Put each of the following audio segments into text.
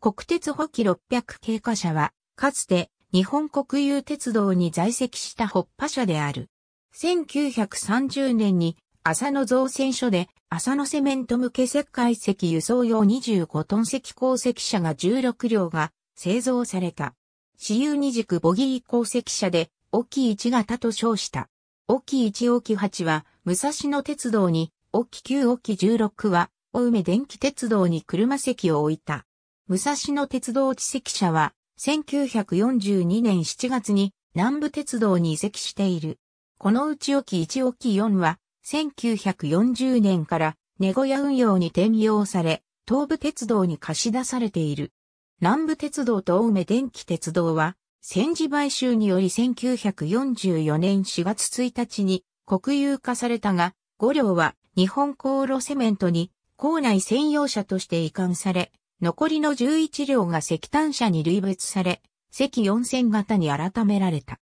国鉄補機600系貨車は、かつて日本国有鉄道に在籍した北波車である。1930年に浅野造船所で浅野セメント向け石灰石輸送用25トン石鉱石車が16両が製造された。私有二軸ボギー鉱石車で、沖一型と称した。沖一沖八は、武蔵野鉄道に、沖九沖16は、青梅電気鉄道に車席を置いた。武蔵野鉄道地籍社は、1942年7月に南部鉄道に移籍している。このうち沖1沖4は、1940年からネゴ屋運用に転用され、東部鉄道に貸し出されている。南部鉄道と青梅電気鉄道は、戦時買収により1944年4月1日に国有化されたが、5両は日本航路セメントに校内専用車として移管され、残りの11両が石炭車に類別され、石4000型に改められた。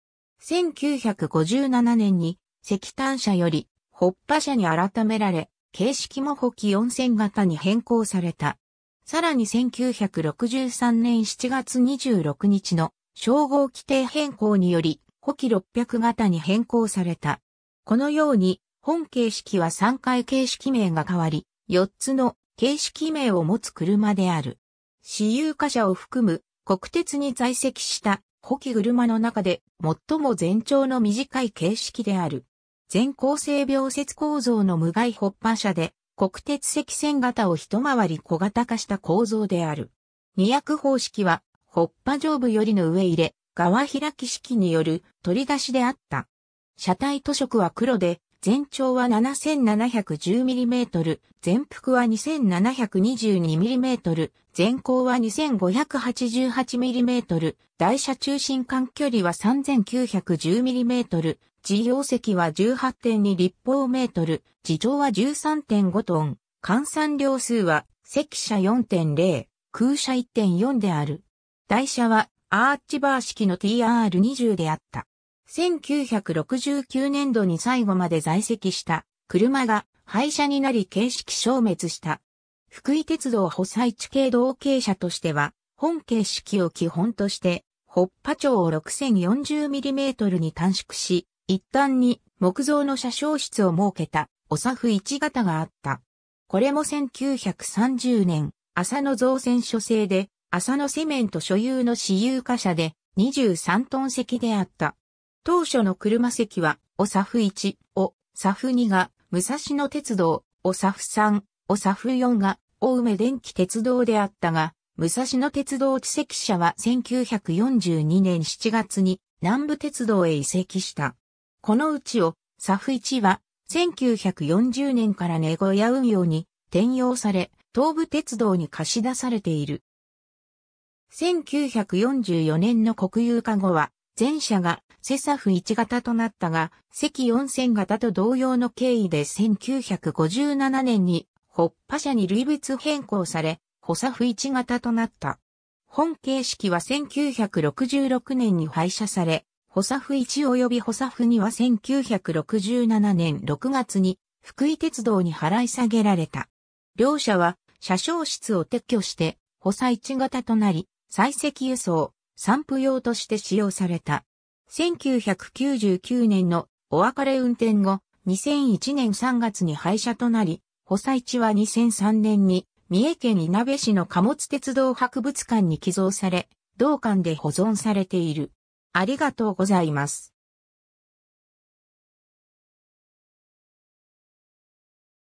1957年に石炭車よりッ波車に改められ、形式も補機4000型に変更された。さらに1963年7月26日の称号規定変更により、補機600型に変更された。このように、本形式は3回形式名が変わり、4つの形式名を持つ車である。私有貨車を含む国鉄に在籍した補機車の中で最も全長の短い形式である。全構成描説構造の無害ホッパー車で国鉄赤線型を一回り小型化した構造である。二役方式はホッパ上部よりの上入れ、側開き式による取り出しであった。車体塗色は黒で全長は 7710mm、全幅は 2722mm、全高は 2588mm、台車中心間距離は 3910mm、自業席は18.2立方メートル、自上は13.5トン、換算量数は積車4.0、空車1.4である。台車はアーチバー式の TR20 であった。1969年度に最後まで在籍した車が廃車になり形式消滅した。福井鉄道補佐地系同型車としては、本形式を基本として、北波長を 6040mm に短縮し、一旦に木造の車掌室を設けた、おさふ1型があった。これも1930年、浅野造船所制で、浅野セメント所有の私有貨車で、23トン席であった。当初の車席は、おさふ1、おさふ2が、武蔵野鉄道、おさふ3、おさふ4が、大梅電気鉄道であったが、武蔵野鉄道地籍車は1942年7月に南部鉄道へ移籍した。このうちを、サフ1は1940年から寝小屋運用に転用され、東武鉄道に貸し出されている。1944年の国有化後は、前者がセサフ1型となったが、赤4000型と同様の経緯で1957年に、ホッパ社に類別変更され、ホサフ1型となった。本形式は1966年に廃車され、ホサフ1及びホサフ2は1967年6月に福井鉄道に払い下げられた。両社は車掌室を撤去して、補佐1型となり、採石輸送、散布用として使用された。1999年のお別れ運転後、2001年3月に廃車となり、補佐地は2003年に三重県稲部市の貨物鉄道博物館に寄贈され、同館で保存されている。ありがとうございます。